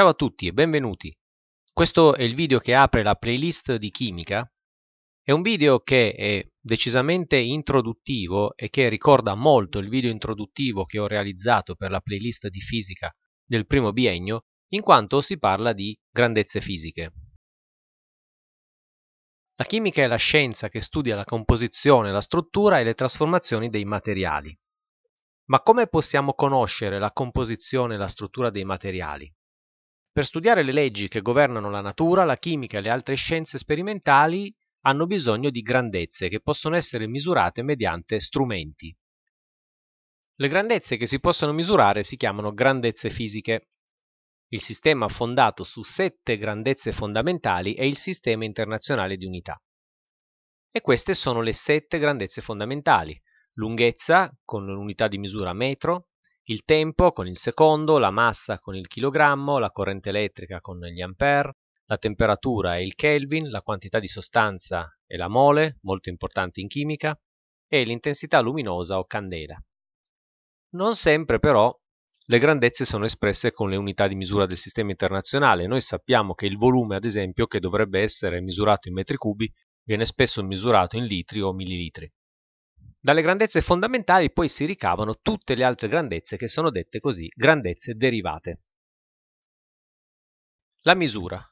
Ciao a tutti e benvenuti. Questo è il video che apre la playlist di chimica. È un video che è decisamente introduttivo e che ricorda molto il video introduttivo che ho realizzato per la playlist di fisica del primo biennio, in quanto si parla di grandezze fisiche. La chimica è la scienza che studia la composizione, la struttura e le trasformazioni dei materiali. Ma come possiamo conoscere la composizione e la struttura dei materiali? Per studiare le leggi che governano la natura, la chimica e le altre scienze sperimentali hanno bisogno di grandezze che possono essere misurate mediante strumenti. Le grandezze che si possono misurare si chiamano grandezze fisiche. Il sistema fondato su sette grandezze fondamentali è il sistema internazionale di unità. E queste sono le sette grandezze fondamentali. Lunghezza, con l'unità di misura metro, il tempo con il secondo, la massa con il chilogrammo, la corrente elettrica con gli ampere, la temperatura e il Kelvin, la quantità di sostanza e la mole, molto importante in chimica, e l'intensità luminosa o candela. Non sempre però le grandezze sono espresse con le unità di misura del sistema internazionale. Noi sappiamo che il volume, ad esempio, che dovrebbe essere misurato in metri cubi, viene spesso misurato in litri o millilitri. Dalle grandezze fondamentali poi si ricavano tutte le altre grandezze che sono dette così grandezze derivate. La misura.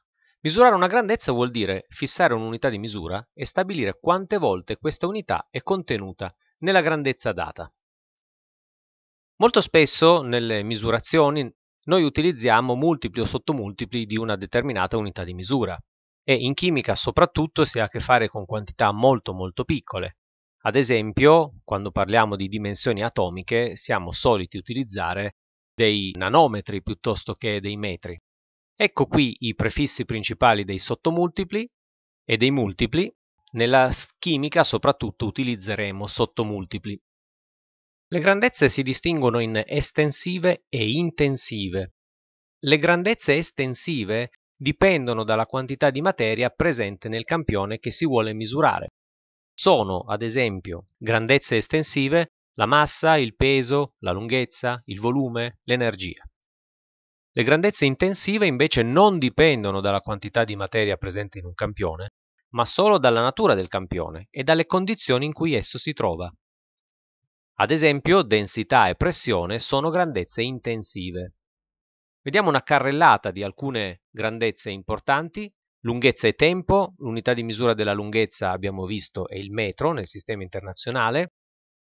Misurare una grandezza vuol dire fissare un'unità di misura e stabilire quante volte questa unità è contenuta nella grandezza data. Molto spesso nelle misurazioni noi utilizziamo multipli o sottomultipli di una determinata unità di misura e in chimica soprattutto si ha a che fare con quantità molto molto piccole ad esempio, quando parliamo di dimensioni atomiche, siamo soliti utilizzare dei nanometri piuttosto che dei metri. Ecco qui i prefissi principali dei sottomultipli e dei multipli. Nella chimica soprattutto utilizzeremo sottomultipli. Le grandezze si distinguono in estensive e intensive. Le grandezze estensive dipendono dalla quantità di materia presente nel campione che si vuole misurare sono, ad esempio, grandezze estensive la massa, il peso, la lunghezza, il volume, l'energia. Le grandezze intensive invece non dipendono dalla quantità di materia presente in un campione, ma solo dalla natura del campione e dalle condizioni in cui esso si trova. Ad esempio, densità e pressione sono grandezze intensive. Vediamo una carrellata di alcune grandezze importanti Lunghezza e tempo, l'unità di misura della lunghezza abbiamo visto è il metro nel sistema internazionale,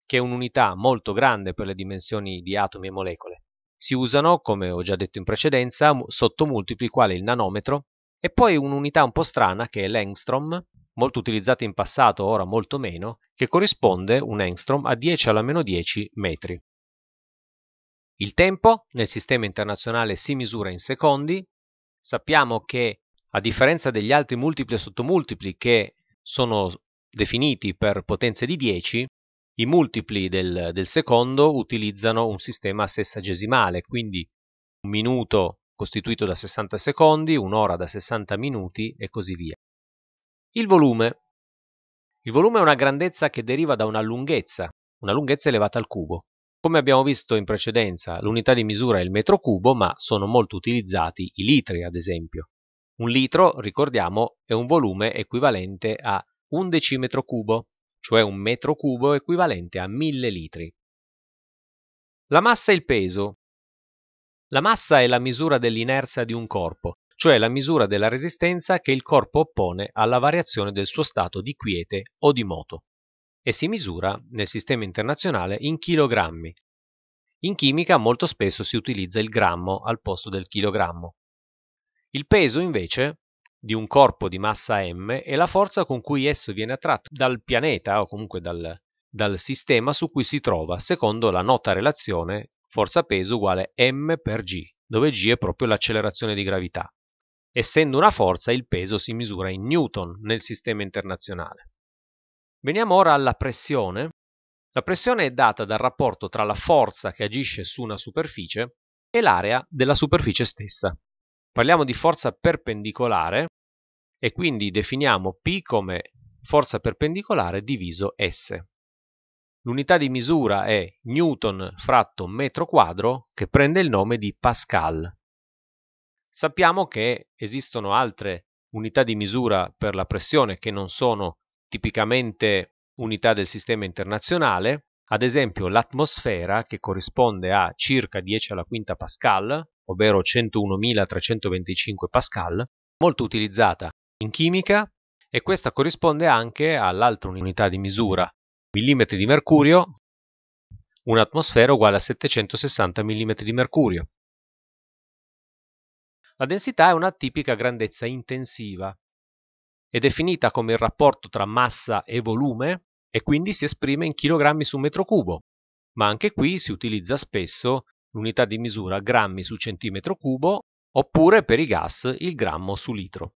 che è un'unità molto grande per le dimensioni di atomi e molecole. Si usano, come ho già detto in precedenza, sottomultipli quali il nanometro e poi un'unità un po' strana che è l'engstrom, molto utilizzata in passato, ora molto meno, che corrisponde un engstrom a 10 alla meno 10 metri. Il tempo nel sistema internazionale si misura in secondi. Sappiamo che a differenza degli altri multipli e sottomultipli che sono definiti per potenze di 10, i multipli del, del secondo utilizzano un sistema sessagesimale, quindi un minuto costituito da 60 secondi, un'ora da 60 minuti e così via. Il volume. Il volume è una grandezza che deriva da una lunghezza, una lunghezza elevata al cubo. Come abbiamo visto in precedenza, l'unità di misura è il metro cubo, ma sono molto utilizzati i litri, ad esempio. Un litro, ricordiamo, è un volume equivalente a un decimetro cubo, cioè un metro cubo equivalente a mille litri. La massa e il peso. La massa è la misura dell'inerzia di un corpo, cioè la misura della resistenza che il corpo oppone alla variazione del suo stato di quiete o di moto, e si misura nel sistema internazionale in chilogrammi. In chimica molto spesso si utilizza il grammo al posto del chilogrammo. Il peso, invece, di un corpo di massa m è la forza con cui esso viene attratto dal pianeta o comunque dal, dal sistema su cui si trova, secondo la nota relazione forza-peso uguale m per g, dove g è proprio l'accelerazione di gravità. Essendo una forza, il peso si misura in newton nel sistema internazionale. Veniamo ora alla pressione. La pressione è data dal rapporto tra la forza che agisce su una superficie e l'area della superficie stessa. Parliamo di forza perpendicolare e quindi definiamo P come forza perpendicolare diviso S. L'unità di misura è Newton fratto metro quadro che prende il nome di Pascal. Sappiamo che esistono altre unità di misura per la pressione che non sono tipicamente unità del sistema internazionale, ad esempio l'atmosfera che corrisponde a circa 10 alla quinta Pascal ovvero 101.325 pascal, molto utilizzata in chimica e questa corrisponde anche all'altra unità di misura, millimetri di mercurio, un'atmosfera uguale a 760 mm di mercurio. La densità è una tipica grandezza intensiva. È definita come il rapporto tra massa e volume e quindi si esprime in chilogrammi su metro cubo, ma anche qui si utilizza spesso l'unità di misura grammi su centimetro cubo, oppure per i gas il grammo su litro.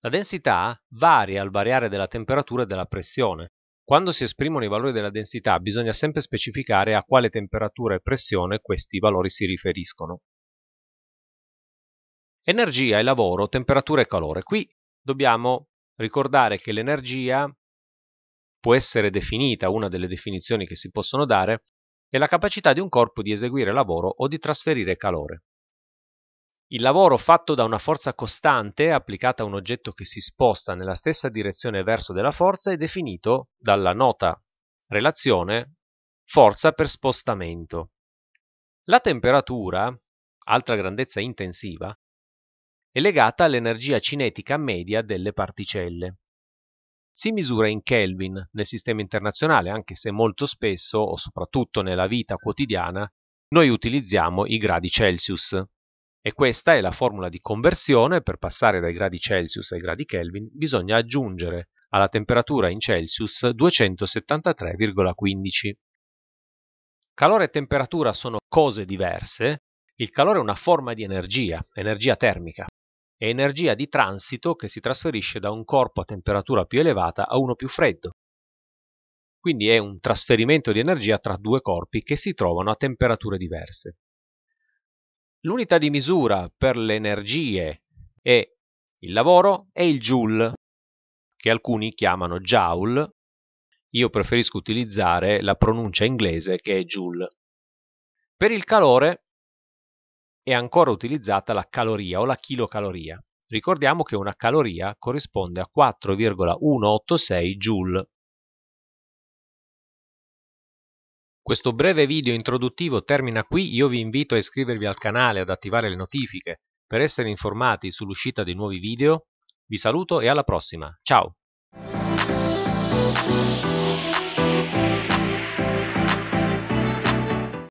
La densità varia al variare della temperatura e della pressione. Quando si esprimono i valori della densità bisogna sempre specificare a quale temperatura e pressione questi valori si riferiscono. Energia e lavoro, temperatura e calore. Qui dobbiamo ricordare che l'energia può essere definita, una delle definizioni che si possono dare, è la capacità di un corpo di eseguire lavoro o di trasferire calore. Il lavoro fatto da una forza costante applicata a un oggetto che si sposta nella stessa direzione verso della forza è definito dalla nota relazione forza per spostamento. La temperatura, altra grandezza intensiva, è legata all'energia cinetica media delle particelle si misura in Kelvin nel sistema internazionale, anche se molto spesso, o soprattutto nella vita quotidiana, noi utilizziamo i gradi Celsius. E questa è la formula di conversione, per passare dai gradi Celsius ai gradi Kelvin bisogna aggiungere alla temperatura in Celsius 273,15. Calore e temperatura sono cose diverse, il calore è una forma di energia, energia termica, è energia di transito che si trasferisce da un corpo a temperatura più elevata a uno più freddo. Quindi è un trasferimento di energia tra due corpi che si trovano a temperature diverse. L'unità di misura per le energie e il lavoro è il joule, che alcuni chiamano joule. Io preferisco utilizzare la pronuncia inglese che è joule. Per il calore è ancora utilizzata la caloria o la chilocaloria. Ricordiamo che una caloria corrisponde a 4,186 joule. Questo breve video introduttivo termina qui, io vi invito a iscrivervi al canale, ad attivare le notifiche per essere informati sull'uscita dei nuovi video. Vi saluto e alla prossima, ciao!